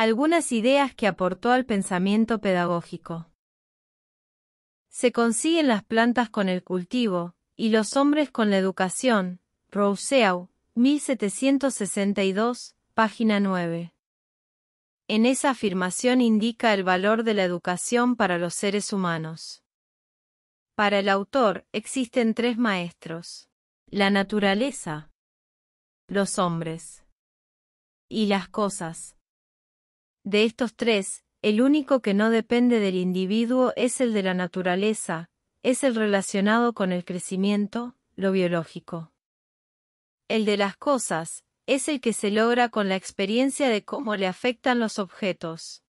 Algunas ideas que aportó al pensamiento pedagógico. Se consiguen las plantas con el cultivo, y los hombres con la educación. Rousseau, 1762, página 9. En esa afirmación indica el valor de la educación para los seres humanos. Para el autor existen tres maestros. La naturaleza, los hombres y las cosas. De estos tres, el único que no depende del individuo es el de la naturaleza, es el relacionado con el crecimiento, lo biológico. El de las cosas, es el que se logra con la experiencia de cómo le afectan los objetos.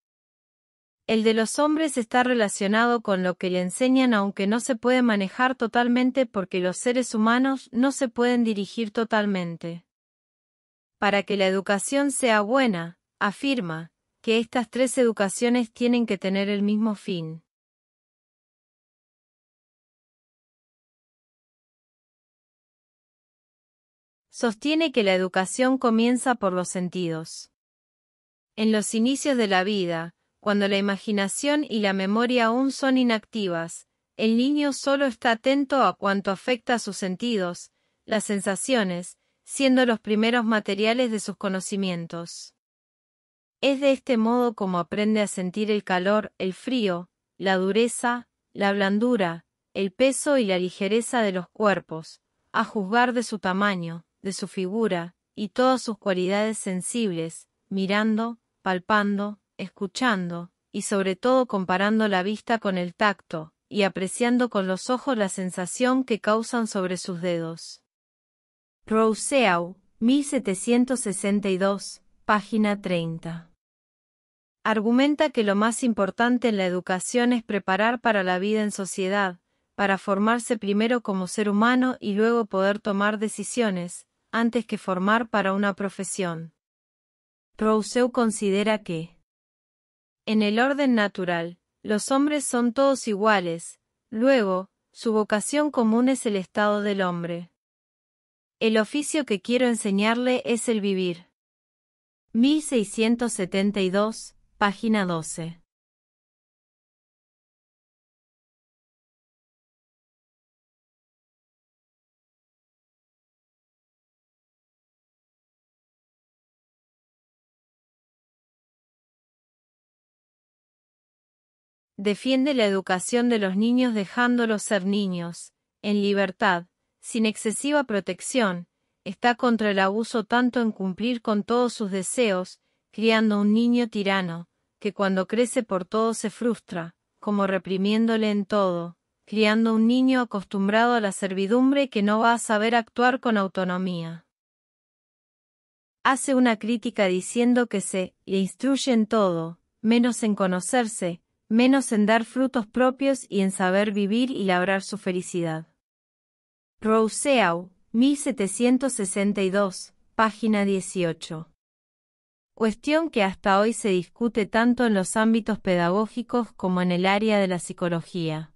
El de los hombres está relacionado con lo que le enseñan aunque no se puede manejar totalmente porque los seres humanos no se pueden dirigir totalmente. Para que la educación sea buena, afirma, que estas tres educaciones tienen que tener el mismo fin. Sostiene que la educación comienza por los sentidos. En los inicios de la vida, cuando la imaginación y la memoria aún son inactivas, el niño solo está atento a cuanto afecta a sus sentidos, las sensaciones, siendo los primeros materiales de sus conocimientos. Es de este modo como aprende a sentir el calor, el frío, la dureza, la blandura, el peso y la ligereza de los cuerpos, a juzgar de su tamaño, de su figura, y todas sus cualidades sensibles, mirando, palpando, escuchando, y sobre todo comparando la vista con el tacto, y apreciando con los ojos la sensación que causan sobre sus dedos. Rousseau, 1762, página 30. Argumenta que lo más importante en la educación es preparar para la vida en sociedad, para formarse primero como ser humano y luego poder tomar decisiones, antes que formar para una profesión. Rousseau considera que en el orden natural, los hombres son todos iguales, luego, su vocación común es el estado del hombre. El oficio que quiero enseñarle es el vivir. 1672, Página 12. Defiende la educación de los niños dejándolos ser niños, en libertad, sin excesiva protección, está contra el abuso tanto en cumplir con todos sus deseos, criando un niño tirano, que cuando crece por todo se frustra, como reprimiéndole en todo, criando un niño acostumbrado a la servidumbre que no va a saber actuar con autonomía. Hace una crítica diciendo que se le instruye en todo, menos en conocerse, menos en dar frutos propios y en saber vivir y labrar su felicidad. Rousseau, 1762, página 18 cuestión que hasta hoy se discute tanto en los ámbitos pedagógicos como en el área de la psicología.